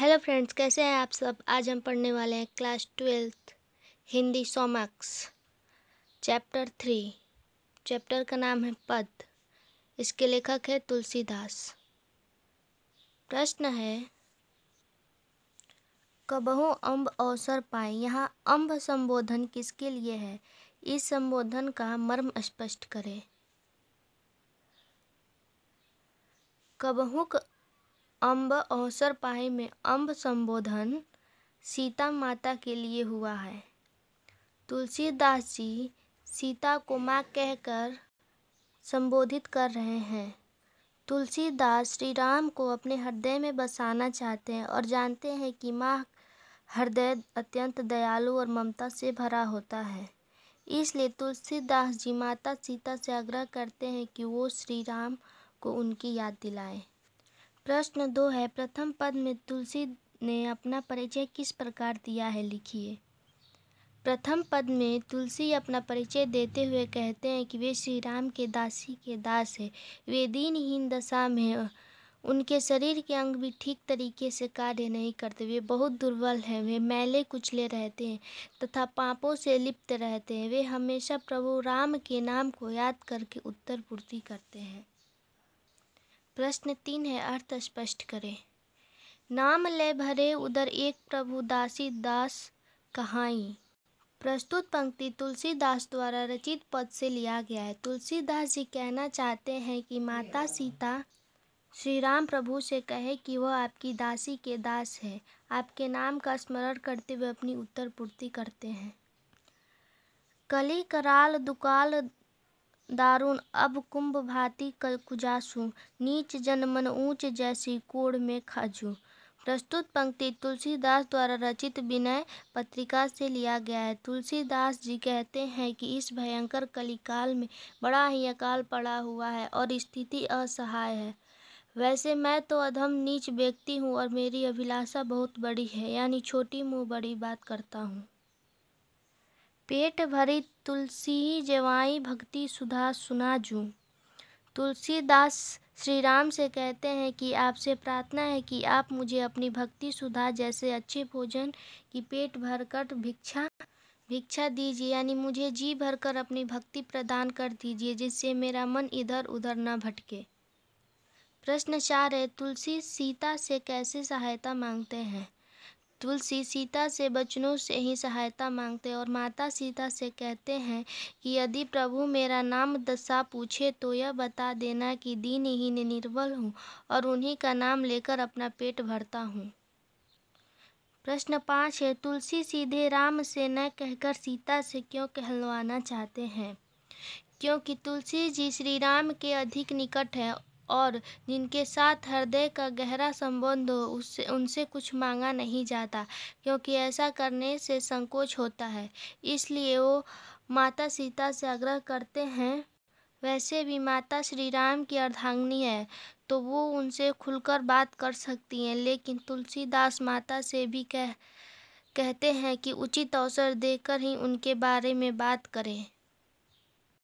hello friends कैसे हैं आप सब आज हम पढ़ने वाले हैं क्लास ट्वेल्थ हिंदी सोमक्स चैप्टर थ्री चैप्टर का नाम है पद इसके लेखक है तुलसीदास प्रश्न है कबहु अम्ब अवसर पाए यहाँ अम्ब संबोधन किसके लिए है इस संबोधन का मर्म स्पष्ट करें कबहुक अम्ब अवसर पाए में अम्ब संबोधन सीता माता के लिए हुआ है तुलसीदास जी सीता को माँ कहकर संबोधित कर रहे हैं तुलसीदास श्री राम को अपने हृदय में बसाना चाहते हैं और जानते हैं कि माँ हृदय अत्यंत दयालु और ममता से भरा होता है इसलिए तुलसीदास जी माता सीता से आग्रह करते हैं कि वो श्री राम को उनकी याद दिलाएं प्रश्न दो है प्रथम पद में तुलसी ने अपना परिचय किस प्रकार दिया है लिखिए प्रथम पद में तुलसी अपना परिचय देते हुए कहते हैं कि वे श्री राम के दासी के दास है वे दीनहीन दशा में उनके शरीर के अंग भी ठीक तरीके से कार्य नहीं करते वे बहुत दुर्बल हैं वे मैले कुचले रहते हैं तथा पापों से लिप्त रहते हैं वे हमेशा प्रभु राम के नाम को याद करके उत्तर पूर्ति करते हैं प्रश्न तीन है अर्थ स्पष्ट करें नाम ले भरे उधर एक प्रभु दासी दास कहाई प्रस्तुत पंक्ति तुलसीदास द्वारा रचित पद से लिया गया है तुलसीदास जी कहना चाहते हैं कि माता सीता श्री राम प्रभु से कहे कि वह आपकी दासी के दास है आपके नाम का स्मरण करते हुए अपनी उत्तर पूर्ति करते हैं कली कराल दुकाल दारुण अब कुंभ भांति कुजासु नीच जनमन ऊंच जैसी कोड़ में खाजू प्रस्तुत पंक्ति तुलसीदास द्वारा रचित विनय पत्रिका से लिया गया है तुलसीदास जी कहते हैं कि इस भयंकर कलिकाल में बड़ा ही अकाल पड़ा हुआ है और स्थिति असहाय है वैसे मैं तो अधम नीच व्यक्ति हूँ और मेरी अभिलाषा बहुत बड़ी है यानी छोटी मुँह बड़ी बात करता हूँ पेट भरी तुलसी जवाई भक्ति सुधा सुना जूँ तुलसीदास श्री राम से कहते हैं कि आपसे प्रार्थना है कि आप मुझे अपनी भक्ति सुधा जैसे अच्छे भोजन की पेट भरकर भिक्षा भिक्षा दीजिए यानी मुझे जी भरकर अपनी भक्ति प्रदान कर दीजिए जिससे मेरा मन इधर उधर न भटके प्रश्न चार है तुलसी सीता से कैसे सहायता मांगते हैं तुलसी सीता से बचनों से ही सहायता मांगते और माता सीता से कहते हैं कि यदि प्रभु मेरा नाम दशा पूछे तो यह बता देना कि ही निर्बल हूँ और उन्हीं का नाम लेकर अपना पेट भरता हूँ प्रश्न पाँच है तुलसी सीधे राम से न कहकर सीता से क्यों कहलवाना चाहते हैं क्योंकि तुलसी जी श्री राम के अधिक निकट है और जिनके साथ हृदय का गहरा संबंध हो उससे उनसे कुछ मांगा नहीं जाता क्योंकि ऐसा करने से संकोच होता है इसलिए वो माता सीता से आग्रह करते हैं वैसे भी माता श्री राम की अर्धांगनी है तो वो उनसे खुलकर बात कर सकती हैं लेकिन तुलसीदास माता से भी कह कहते हैं कि उचित अवसर देकर ही उनके बारे में बात करें